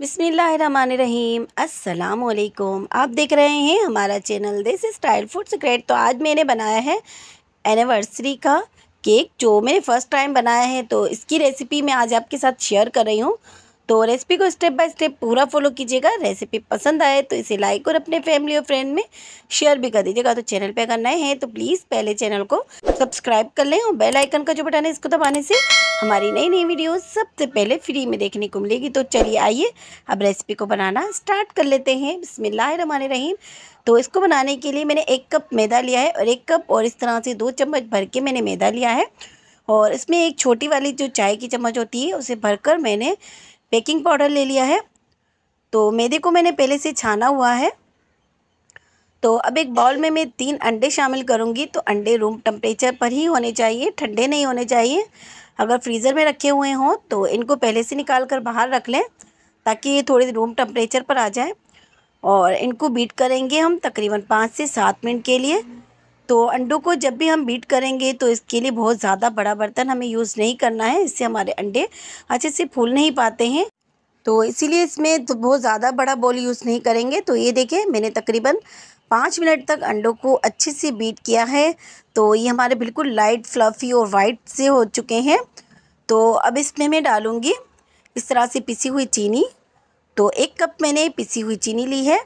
बिसमीम असलकुम आप देख रहे हैं हमारा channel this style food secret तो आज मैंने बनाया है एनिवर्सरी का केक जो मैंने फ़र्स्ट टाइम बनाया है तो इसकी रेसिपी मैं आज आपके साथ शेयर कर रही हूँ तो रेसिपी को स्टेप बाय स्टेप पूरा फॉलो कीजिएगा रेसिपी पसंद आए तो इसे लाइक और अपने फैमिली और फ्रेंड में शेयर भी कर दीजिएगा तो चैनल पे अगर नए हैं तो प्लीज़ पहले चैनल को सब्सक्राइब कर लें और बेल आइकन का जो बटन है इसको दबाने से हमारी नई नई वीडियो सबसे पहले फ्री में देखने को मिलेगी तो चलिए आइए अब रेसिपी को बनाना स्टार्ट कर लेते हैं बसमिल्ल रहीम तो इसको बनाने के लिए मैंने एक कप मैदा लिया है और एक कप और इस तरह से दो चम्मच भर के मैंने मैदा लिया है और इसमें एक छोटी वाली जो चाय की चम्मच होती है उसे भरकर मैंने बेकिंग पाउडर ले लिया है तो मैदे को मैंने पहले से छाना हुआ है तो अब एक बाउल में मैं तीन अंडे शामिल करूँगी तो अंडे रूम टेम्परेचर पर ही होने चाहिए ठंडे नहीं होने चाहिए अगर फ्रीज़र में रखे हुए हों तो इनको पहले से निकाल कर बाहर रख लें ताकि ये थोड़े रूम टेम्परेचर पर आ जाए और इनको बीट करेंगे हम तकरीबन पाँच से सात मिनट के लिए तो अंडों को जब भी हम बीट करेंगे तो इसके लिए बहुत ज़्यादा बड़ा बर्तन हमें यूज़ नहीं करना है इससे हमारे अंडे अच्छे से फूल नहीं पाते हैं तो इसीलिए इसमें तो बहुत ज़्यादा बड़ा बॉल यूज़ नहीं करेंगे तो ये देखें मैंने तकरीबन पाँच मिनट तक अंडों को अच्छे से बीट किया है तो ये हमारे बिल्कुल लाइट फ्लफ़ी और वाइट से हो चुके हैं तो अब इसमें मैं डालूँगी इस तरह से पिसी हुई चीनी तो एक कप मैंने पिसी हुई चीनी ली है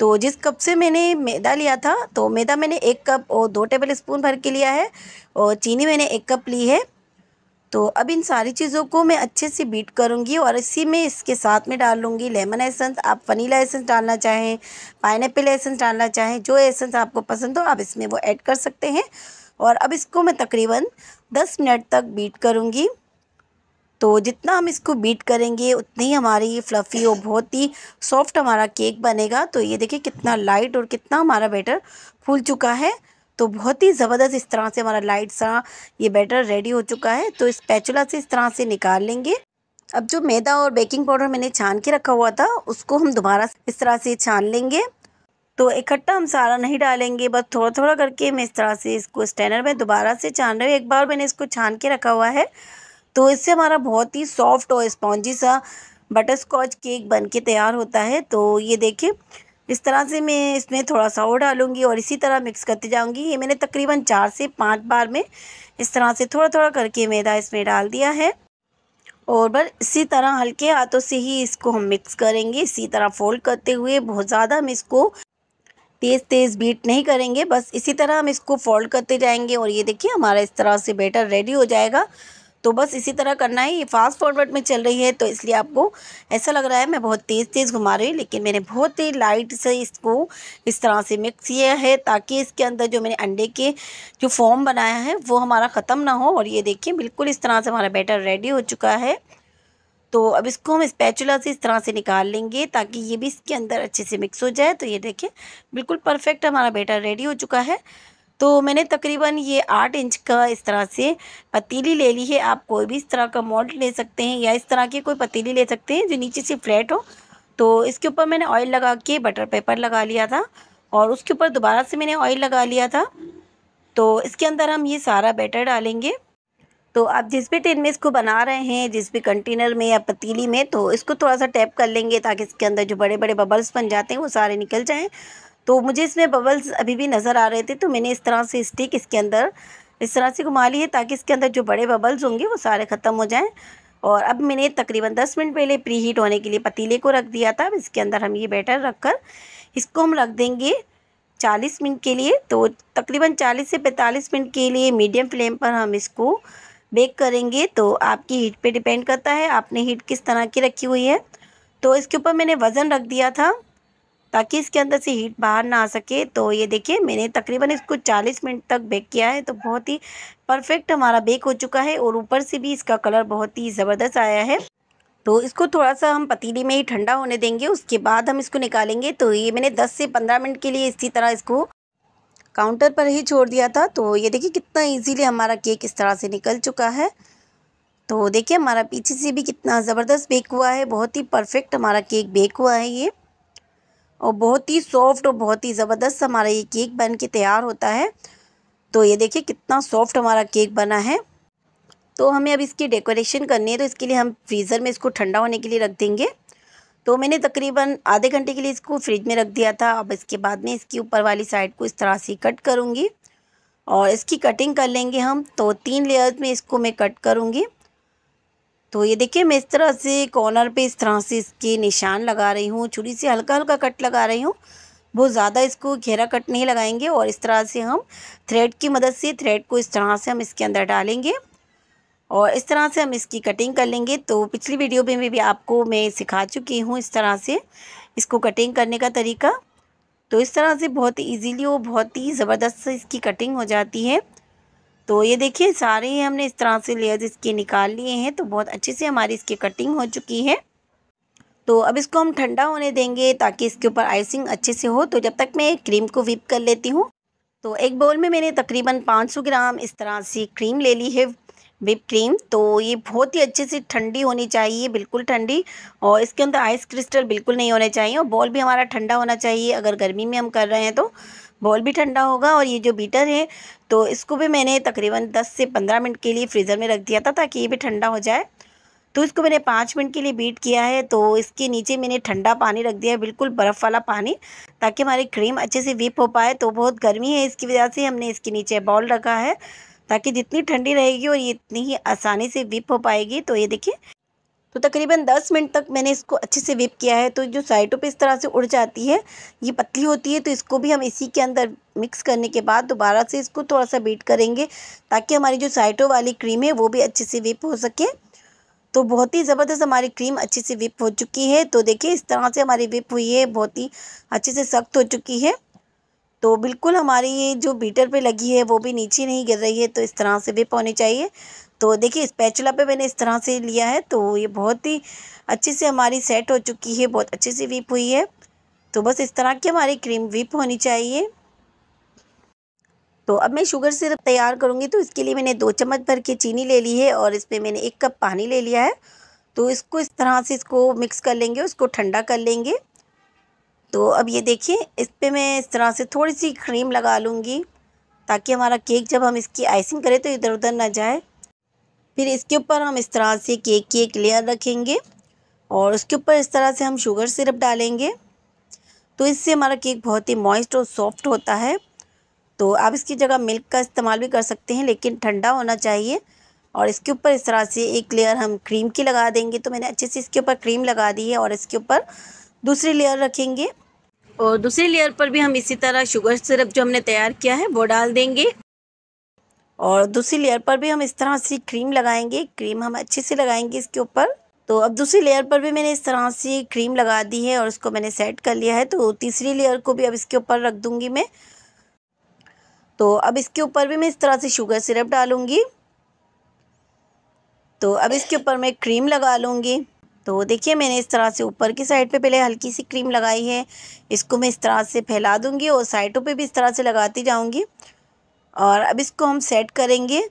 तो जिस कप से मैंने मैदा लिया था तो मैदा मैंने एक कप और दो टेबल स्पून भर के लिया है और चीनी मैंने एक कप ली है तो अब इन सारी चीज़ों को मैं अच्छे से बीट करूँगी और इसी में इसके साथ में डाल लूँगी लेमन एसेंस आप वनीला एसेंस डालना चाहें पाइनएप्पल एसेंस डालना चाहें जो एसेंस आपको पसंद हो आप इसमें वो ऐड कर सकते हैं और अब इसको मैं तकरीबन दस मिनट तक बीट करूँगी तो जितना हम इसको बीट करेंगे उतनी ही हमारी फ्लफ़ी और बहुत ही सॉफ्ट हमारा केक बनेगा तो ये देखिए कितना लाइट और कितना हमारा बैटर फूल चुका है तो बहुत ही ज़बरदस्त इस तरह से हमारा लाइट सा ये बैटर रेडी हो चुका है तो इस पैचुला से इस तरह से निकाल लेंगे अब जो मैदा और बेकिंग पाउडर मैंने छान के रखा हुआ था उसको हम दोबारा इस तरह से छान लेंगे तो इकट्ठा हम सारा नहीं डालेंगे बस थोड़ा थोड़ा करके मैं इस तरह से इसको स्टैंडर में दोबारा से छान रही हूँ एक बार मैंने इसको छान के रखा हुआ है तो इससे हमारा बहुत ही सॉफ्ट और स्पॉन्जी सा बटर स्कॉच केक बन के तैयार होता है तो ये देखिए इस तरह से मैं इसमें थोड़ा सा और डालूंगी और इसी तरह मिक्स करती जाऊँगी ये मैंने तकरीबन चार से पाँच बार में इस तरह से थोड़ा थोड़ा करके मैदा इसमें डाल दिया है और बस इसी तरह हल्के हाथों से ही इसको हम मिक्स करेंगे इसी तरह फोल्ड करते हुए बहुत ज़्यादा हम इसको तेज़ तेज़ बीट नहीं करेंगे बस इसी तरह हम इसको फोल्ड करते जाएंगे और ये देखिए हमारा इस तरह से बेटर रेडी हो जाएगा तो बस इसी तरह करना है ये फास्ट फॉरवर्ड में चल रही है तो इसलिए आपको ऐसा लग रहा है मैं बहुत तेज़ तेज़ घुमा रही हूँ लेकिन मैंने बहुत ही लाइट से इसको इस तरह से मिक्स किया है ताकि इसके अंदर जो मैंने अंडे के जो फॉर्म बनाया है वो हमारा ख़त्म ना हो और ये देखिए बिल्कुल इस तरह से हमारा बैटर रेडी हो चुका है तो अब इसको हम स्पैचुला से इस तरह से निकाल लेंगे ताकि ये भी इसके अंदर अच्छे से मिक्स हो जाए तो ये देखिए बिल्कुल परफेक्ट हमारा बेटा रेडी हो चुका है तो मैंने तकरीबन ये आठ इंच का इस तरह से पतीली ले ली है आप कोई भी इस तरह का मोल्ट ले सकते हैं या इस तरह की कोई पतीली ले सकते हैं जो नीचे से फ्लैट हो तो इसके ऊपर मैंने ऑयल लगा के बटर पेपर लगा लिया था और उसके ऊपर दोबारा से मैंने ऑयल लगा लिया था तो इसके अंदर हम ये सारा बैटर डालेंगे तो आप जिस भी टिन में इसको बना रहे हैं जिस भी कंटेनर में या पतीली में तो इसको थोड़ा सा टैप कर लेंगे ताकि इसके अंदर जो बड़े बड़े बबल्स बन जाते हैं वो सारे निकल जाएँ तो मुझे इसमें बबल्स अभी भी नज़र आ रहे थे तो मैंने इस तरह से स्टिक इसके अंदर इस तरह से घुमा ली है ताकि इसके अंदर जो बड़े बबल्स होंगे वो सारे ख़त्म हो जाएँ और अब मैंने तकरीबन 10 मिनट पहले प्री हीट होने के लिए पतीले को रख दिया था अब इसके अंदर हम ये बैटर रख कर इसको हम रख देंगे 40 मिनट के लिए तो तकरीबन 40 से 45 मिनट के लिए मीडियम फ्लेम पर हम इसको बेक करेंगे तो आपकी हीट पे डिपेंड करता है आपने हीट किस तरह की रखी हुई है तो इसके ऊपर मैंने वज़न रख दिया था ताकि इसके अंदर से हीट बाहर ना आ सके तो ये देखिए मैंने तकरीबन इसको 40 मिनट तक बेक किया है तो बहुत ही परफेक्ट हमारा बेक हो चुका है और ऊपर से भी इसका कलर बहुत ही ज़बरदस्त आया है तो इसको थोड़ा सा हम पतीली में ही ठंडा होने देंगे उसके बाद हम इसको निकालेंगे तो ये मैंने दस से पंद्रह मिनट के लिए इसी तरह इसको काउंटर पर ही छोड़ दिया था तो ये देखिए कितना ईजीली हमारा केक इस तरह से निकल चुका है तो देखिए हमारा पीछे से भी कितना ज़बरदस्त बेक हुआ है बहुत ही परफेक्ट हमारा केक बेक हुआ है ये और बहुत ही सॉफ्ट और बहुत ही ज़बरदस्त हमारा ये केक बन के तैयार होता है तो ये देखिए कितना सॉफ्ट हमारा केक बना है तो हमें अब इसकी डेकोरेशन करनी है तो इसके लिए हम फ्रीज़र में इसको ठंडा होने के लिए रख देंगे तो मैंने तकरीबन आधे घंटे के लिए इसको फ्रिज में रख दिया था अब इसके बाद में इसकी ऊपर वाली साइड को इस तरह से कट करूँगी और इसकी कटिंग कर लेंगे हम तो तीन लेयर्स में इसको मैं कट करूँगी तो ये देखिए मैं इस तरह से कॉर्नर पे इस तरह से इसके निशान लगा रही हूँ छुरी से हल्का हल्का कट लगा रही हूँ बहुत ज़्यादा इसको घेरा कट नहीं लगाएंगे और इस तरह से हम थ्रेड की मदद से थ्रेड को इस तरह से हम इसके अंदर डालेंगे और इस तरह से हम इसकी कटिंग कर लेंगे तो पिछली वीडियो में भी आपको मैं सिखा चुकी हूँ इस तरह से इसको कटिंग करने का तरीका तो इस तरह से बहुत ईजीली और बहुत ही ज़बरदस्त इसकी कटिंग हो जाती है तो ये देखिए सारे ही हमने इस तरह से लेयर्स इसके निकाल लिए हैं तो बहुत अच्छे से हमारी इसकी कटिंग हो चुकी है तो अब इसको हम ठंडा होने देंगे ताकि इसके ऊपर आइसिंग अच्छे से हो तो जब तक मैं क्रीम को विप कर लेती हूँ तो एक बोल में मैंने तकरीबन 500 ग्राम इस तरह से क्रीम ले ली है विप क्रीम तो ये बहुत ही अच्छे से ठंडी होनी चाहिए बिल्कुल ठंडी और इसके अंदर आइस क्रिस्टल बिल्कुल नहीं होने चाहिए और बॉल भी हमारा ठंडा होना चाहिए अगर गर्मी में हम कर रहे हैं तो बॉल भी ठंडा होगा और ये जो बीटर है तो इसको भी मैंने तकरीबन 10 से 15 मिनट के लिए फ्रीज़र में रख दिया था ताकि ये भी ठंडा हो जाए तो इसको मैंने पाँच मिनट के लिए बीट किया है तो इसके नीचे मैंने ठंडा पानी रख दिया है बिल्कुल बर्फ़ वाला पानी ताकि हमारी क्रीम अच्छे से विप हो पाए तो बहुत गर्मी है इसकी वजह से हमने इसके नीचे बॉल रखा है ताकि जितनी ठंडी रहेगी और ये इतनी ही आसानी से विप हो पाएगी तो ये देखिए तो तकरीबन 10 मिनट तक मैंने इसको अच्छे से विप किया है तो जो साइडों पे इस तरह से उड़ जाती है ये पतली होती है तो इसको भी हम इसी के अंदर मिक्स करने के बाद दोबारा से इसको थोड़ा सा बीट करेंगे ताकि हमारी जो साइडों वाली क्रीम है वो भी अच्छे से विप हो सके तो बहुत ही ज़बरदस्त हमारी क्रीम अच्छे से विप हो चुकी है तो देखिए इस तरह से हमारी विप हुई है बहुत ही अच्छे से सख्त हो चुकी है तो बिल्कुल हमारी ये जो बीटर पे लगी है वो भी नीचे नहीं गिर रही है तो इस तरह से विप होनी चाहिए तो देखिए स्पैचुला पे मैंने इस तरह से लिया है तो ये बहुत ही अच्छे से हमारी सेट हो चुकी है बहुत अच्छे से वीप हुई है तो बस इस तरह की हमारी क्रीम वीप होनी चाहिए तो अब मैं शुगर सिरप तैयार करूँगी तो इसके लिए मैंने दो चम्मच भर के चीनी ले ली है और इसमें मैंने एक कप पानी ले लिया है तो इसको इस तरह से इसको मिक्स कर लेंगे उसको ठंडा कर लेंगे तो अब ये देखिए इस पर मैं इस तरह से थोड़ी सी क्रीम लगा लूँगी ताकि हमारा केक जब हम इसकी आइसिंग करें तो इधर उधर ना जाए फिर इसके ऊपर हम इस तरह से केक की एक लेयर रखेंगे और उसके ऊपर इस तरह से हम शुगर सिरप डालेंगे तो इससे हमारा केक बहुत ही मॉइस्ट और सॉफ्ट होता है तो आप इसकी जगह मिल्क का इस्तेमाल भी कर सकते हैं लेकिन ठंडा होना चाहिए और इसके ऊपर इस तरह से एक लेयर हम क्रीम की लगा देंगे तो मैंने अच्छे से इसके ऊपर क्रीम लगा दी है और इसके ऊपर दूसरी लेयर रखेंगे और दूसरी लेयर पर भी हम इसी तरह शुगर सिरप जो हमने तैयार किया है वो डाल देंगे और दूसरी लेयर पर भी हम इस तरह से क्रीम लगाएंगे क्रीम हम अच्छे से लगाएंगे इसके ऊपर तो अब दूसरी लेयर पर भी मैंने इस तरह से क्रीम लगा दी है और उसको मैंने सेट कर लिया है तो तीसरी लेयर को भी अब इसके ऊपर रख दूँगी मैं तो अब इसके ऊपर भी मैं इस तरह से शुगर सिरप डालूँगी तो अब इसके ऊपर मैं क्रीम लगा लूँगी तो देखिए मैंने इस तरह से ऊपर की साइड पे पहले हल्की सी क्रीम लगाई है इसको मैं इस तरह से फैला दूंगी और साइडों पे भी इस तरह से लगाती जाऊँगी और अब इसको हम सेट करेंगे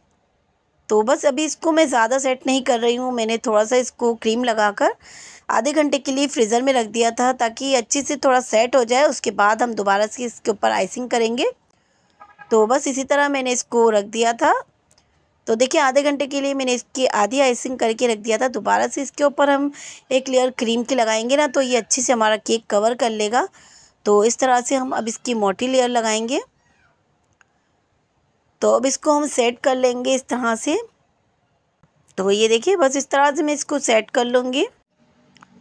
तो बस अभी इसको मैं ज़्यादा सेट नहीं कर रही हूँ मैंने थोड़ा सा इसको क्रीम लगाकर आधे घंटे के लिए फ्रीज़र में रख दिया था ताकि अच्छे से थोड़ा सेट हो जाए उसके बाद हम दोबारा से इसके ऊपर आइसिंग करेंगे तो बस इसी तरह मैंने इसको रख दिया था तो देखिए आधे घंटे के लिए मैंने इसकी आधी आइसिंग करके रख दिया था दोबारा से इसके ऊपर हम एक लेयर क्रीम की लगाएंगे ना तो ये अच्छे से हमारा केक कवर कर लेगा तो इस तरह से हम अब इसकी मोटी लेयर लगाएंगे तो अब इसको हम सेट कर लेंगे इस तरह से तो ये देखिए बस इस तरह से मैं इसको सेट कर लूँगी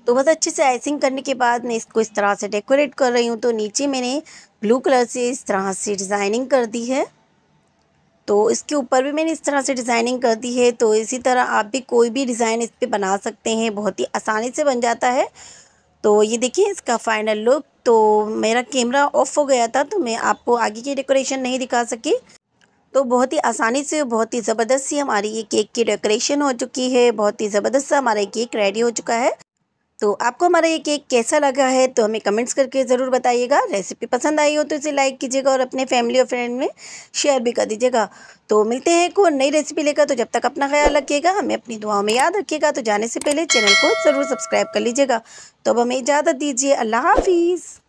तो बस अच्छे से आइसिंग करने के बाद मैं इसको इस तरह से डेकोरेट कर रही हूँ तो नीचे मैंने ब्लू कलर से इस तरह से डिज़ाइनिंग कर दी है तो इसके ऊपर भी मैंने इस तरह से डिज़ाइनिंग कर दी है तो इसी तरह आप भी कोई भी डिज़ाइन इस पर बना सकते हैं बहुत ही आसानी से बन जाता है तो ये देखिए इसका फाइनल लुक तो मेरा कैमरा ऑफ हो गया था तो मैं आपको आगे की डेकोरेशन नहीं दिखा सकी तो बहुत ही आसानी से बहुत ही ज़बरदस्त सी हमारी ये केक की डेकोरेशन हो चुकी है बहुत ही ज़बरदस्त सा हमारा ये केक रेडी हो चुका है तो आपको हमारा ये केक कैसा लगा है तो हमें कमेंट्स करके ज़रूर बताइएगा रेसिपी पसंद आई हो तो इसे लाइक कीजिएगा और अपने फैमिली और फ्रेंड में शेयर भी कर दीजिएगा तो मिलते हैं को नई रेसिपी लेकर तो जब तक अपना ख्याल रखिएगा हमें अपनी दुआओं में याद रखिएगा तो जाने से पहले चैनल को ज़रूर सब्सक्राइब कर लीजिएगा तो अब हमें इजाज़त दीजिए अल्लाह हाफिज़